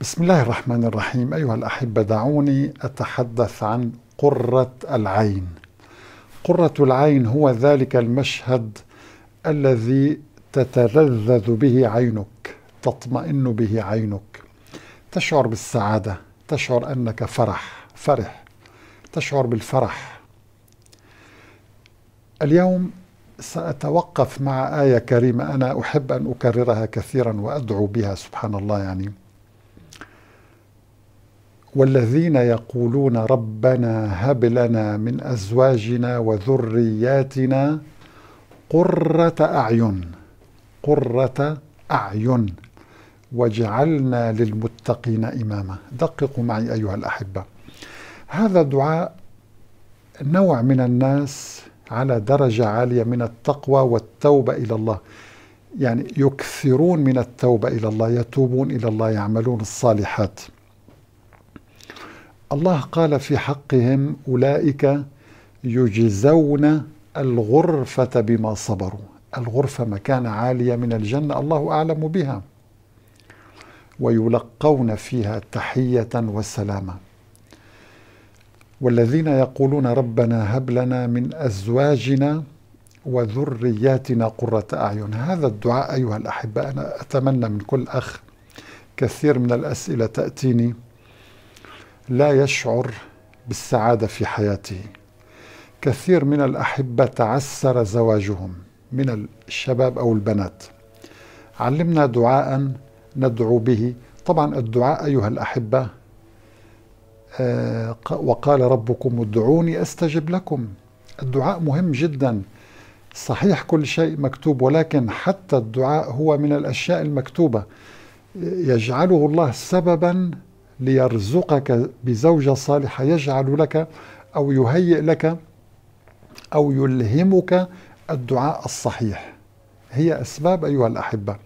بسم الله الرحمن الرحيم أيها الأحبة دعوني أتحدث عن قرة العين قرة العين هو ذلك المشهد الذي تتلذذ به عينك تطمئن به عينك تشعر بالسعادة تشعر أنك فرح فرح تشعر بالفرح اليوم سأتوقف مع آية كريمة أنا أحب أن أكررها كثيرا وأدعو بها سبحان الله يعني والذين يقولون ربنا هب لنا من ازواجنا وذرياتنا قرة اعين قرة اعين وجعلنا للمتقين اماما دققوا معي ايها الاحبه هذا دعاء نوع من الناس على درجه عاليه من التقوى والتوبه الى الله يعني يكثرون من التوبه الى الله يتوبون الى الله يعملون الصالحات الله قال في حقهم أولئك يجزون الغرفة بما صبروا الغرفة مكانة عالية من الجنة الله أعلم بها ويلقون فيها تحية وسلامة والذين يقولون ربنا هب لنا من أزواجنا وذرياتنا قرة أعين هذا الدعاء أيها الأحبة أنا أتمنى من كل أخ كثير من الأسئلة تأتيني لا يشعر بالسعادة في حياته كثير من الأحبة تعسر زواجهم من الشباب أو البنات علمنا دعاء ندعو به طبعا الدعاء أيها الأحبة آه، وقال ربكم ادعوني أستجب لكم الدعاء مهم جدا صحيح كل شيء مكتوب ولكن حتى الدعاء هو من الأشياء المكتوبة يجعله الله سببا ليرزقك بزوجة صالحة يجعل لك أو يهيئ لك أو يلهمك الدعاء الصحيح هي أسباب أيها الأحبة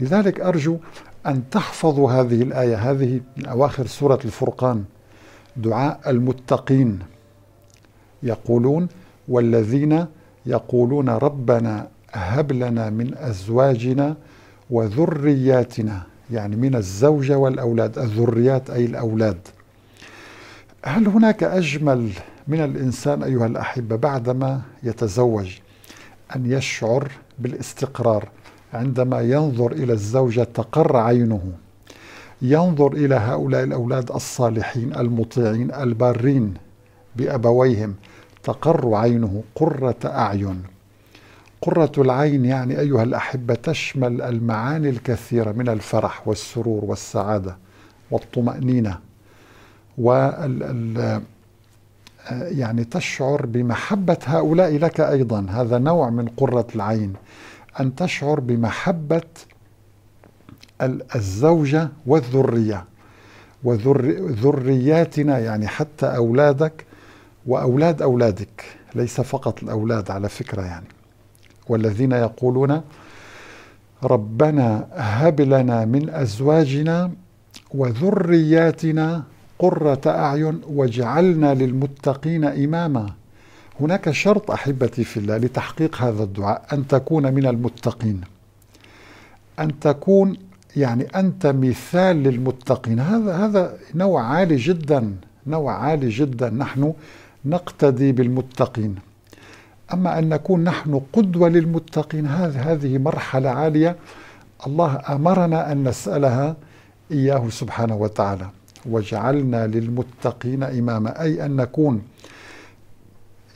لذلك أرجو أن تحفظوا هذه الآية هذه من أواخر سورة الفرقان دعاء المتقين يقولون والذين يقولون ربنا هب لنا من أزواجنا وذرياتنا يعني من الزوجة والأولاد الذريات أي الأولاد هل هناك أجمل من الإنسان أيها الأحبة بعدما يتزوج أن يشعر بالاستقرار عندما ينظر إلى الزوجة تقر عينه ينظر إلى هؤلاء الأولاد الصالحين المطيعين البارين بأبويهم تقر عينه قرة أعين قرة العين يعني أيها الأحبة تشمل المعاني الكثيرة من الفرح والسرور والسعادة والطمأنينة و يعني تشعر بمحبة هؤلاء لك أيضا هذا نوع من قرة العين أن تشعر بمحبة الزوجة والذرية وذرياتنا يعني حتى أولادك وأولاد أولادك ليس فقط الأولاد على فكرة يعني والذين يقولون ربنا هب لنا من أزواجنا وذرياتنا قرة أعين واجعلنا للمتقين إماما هناك شرط أحبتي في الله لتحقيق هذا الدعاء أن تكون من المتقين أن تكون يعني أنت مثال للمتقين هذا هذا نوع عالي جدا نوع عالي جدا نحن نقتدي بالمتقين أما أن نكون نحن قدوة للمتقين هذه مرحلة عالية الله أمرنا أن نسألها إياه سبحانه وتعالى وجعلنا للمتقين إماما أي أن نكون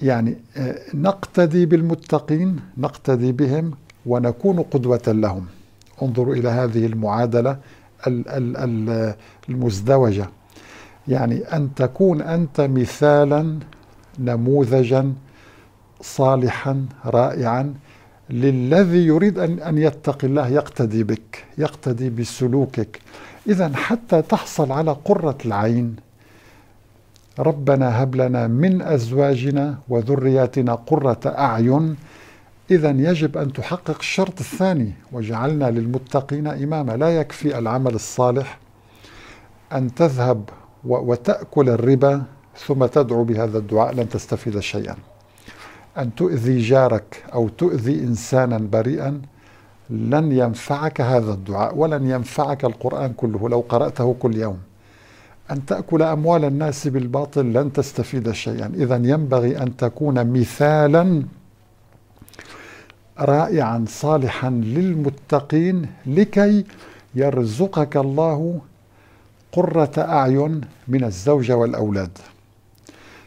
يعني آه، نقتدي بالمتقين نقتدي بهم ونكون قدوة لهم انظروا إلى هذه المعادلة المزدوجة يعني أن تكون أنت مثالا نموذجا صالحا رائعا للذي يريد أن, أن يتقي الله يقتدي بك يقتدي بسلوكك إذا حتى تحصل على قرة العين ربنا هب لنا من أزواجنا وذرياتنا قرة أعين إذا يجب أن تحقق الشرط الثاني وجعلنا للمتقين إماما لا يكفي العمل الصالح أن تذهب وتأكل الربا ثم تدعو بهذا الدعاء لن تستفيد شيئا أن تؤذي جارك أو تؤذي إنسانا بريئا لن ينفعك هذا الدعاء ولن ينفعك القرآن كله لو قرأته كل يوم أن تأكل أموال الناس بالباطل لن تستفيد شيئا إذا ينبغي أن تكون مثالا رائعا صالحا للمتقين لكي يرزقك الله قرة أعين من الزوجة والأولاد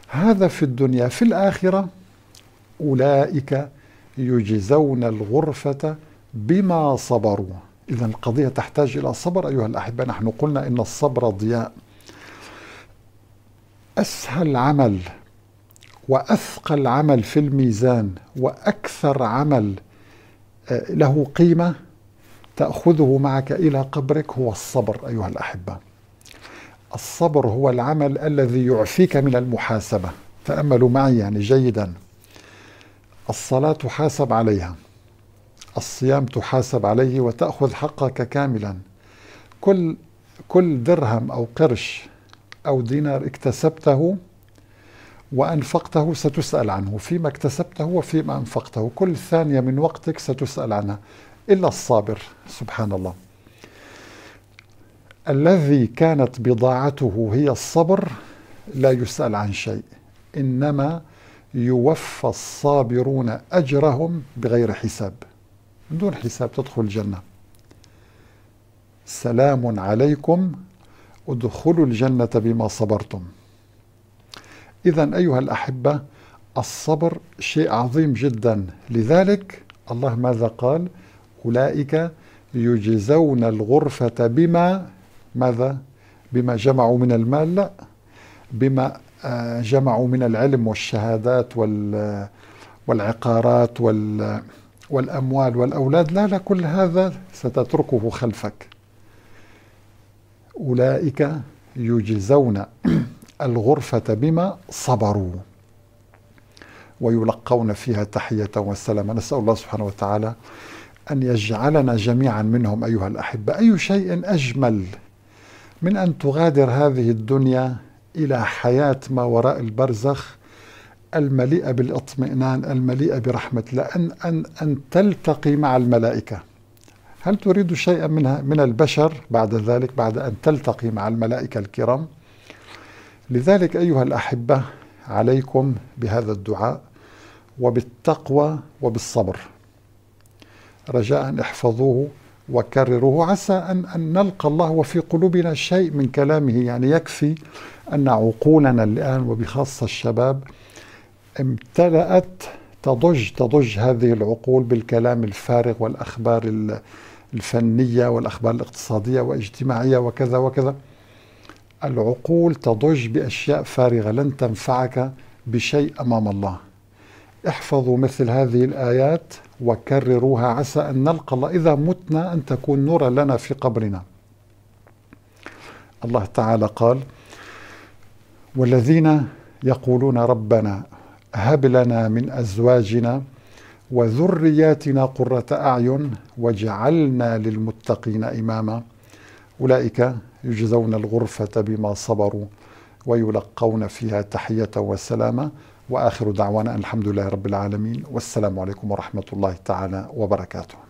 هذا في الدنيا في الآخرة أولئك يجزون الغرفة بما صبروا إذا القضية تحتاج إلى صبر أيها الأحبة نحن قلنا إن الصبر ضياء أسهل عمل وأثقل عمل في الميزان وأكثر عمل آه، له قيمة تأخذه معك إلى قبرك هو الصبر أيها الأحبة الصبر هو العمل الذي يعفيك من المحاسبة تأملوا معي يعني جيداً الصلاة تحاسب عليها الصيام تحاسب عليه وتأخذ حقك كاملا كل كل درهم أو قرش أو دينار اكتسبته وأنفقته ستسأل عنه فيما اكتسبته وفيما أنفقته كل ثانية من وقتك ستسأل عنها إلا الصابر سبحان الله الذي كانت بضاعته هي الصبر لا يسأل عن شيء إنما يوفى الصابرون أجرهم بغير حساب من دون حساب تدخل الجنة سلام عليكم ادخلوا الجنة بما صبرتم إذا أيها الأحبة الصبر شيء عظيم جدا لذلك الله ماذا قال أولئك يجزون الغرفة بما ماذا بما جمعوا من المال لا بما آه، جمعوا من العلم والشهادات والعقارات والأموال والأولاد لا لا كل هذا ستتركه خلفك أولئك يجزون الغرفة بما صبروا ويلقون فيها تحية والسلام نسأل الله سبحانه وتعالى أن يجعلنا جميعا منهم أيها الأحبة أي شيء أجمل من أن تغادر هذه الدنيا إلى حياة ما وراء البرزخ المليئة بالاطمئنان المليئة برحمة الله أن, أن, أن تلتقي مع الملائكة هل تريد شيئا منها من البشر بعد ذلك بعد أن تلتقي مع الملائكة الكرام لذلك أيها الأحبة عليكم بهذا الدعاء وبالتقوى وبالصبر رجاء احفظوه وكرره عسى أن, أن نلقى الله وفي قلوبنا شيء من كلامه يعني يكفي أن عقولنا الآن وبخاصة الشباب امتلأت تضج تضج هذه العقول بالكلام الفارغ والأخبار الفنية والأخبار الاقتصادية واجتماعية وكذا وكذا العقول تضج بأشياء فارغة لن تنفعك بشيء أمام الله احفظوا مثل هذه الآيات وكرروها عسى أن نلقى الله إذا متنا أن تكون نورا لنا في قبرنا الله تعالى قال والذين يقولون ربنا هب لنا من أزواجنا وذرياتنا قرة أعين وجعلنا للمتقين إماما أولئك يجزون الغرفة بما صبروا ويلقون فيها تحية وسلامة واخر دعوانا الحمد لله رب العالمين والسلام عليكم ورحمه الله تعالى وبركاته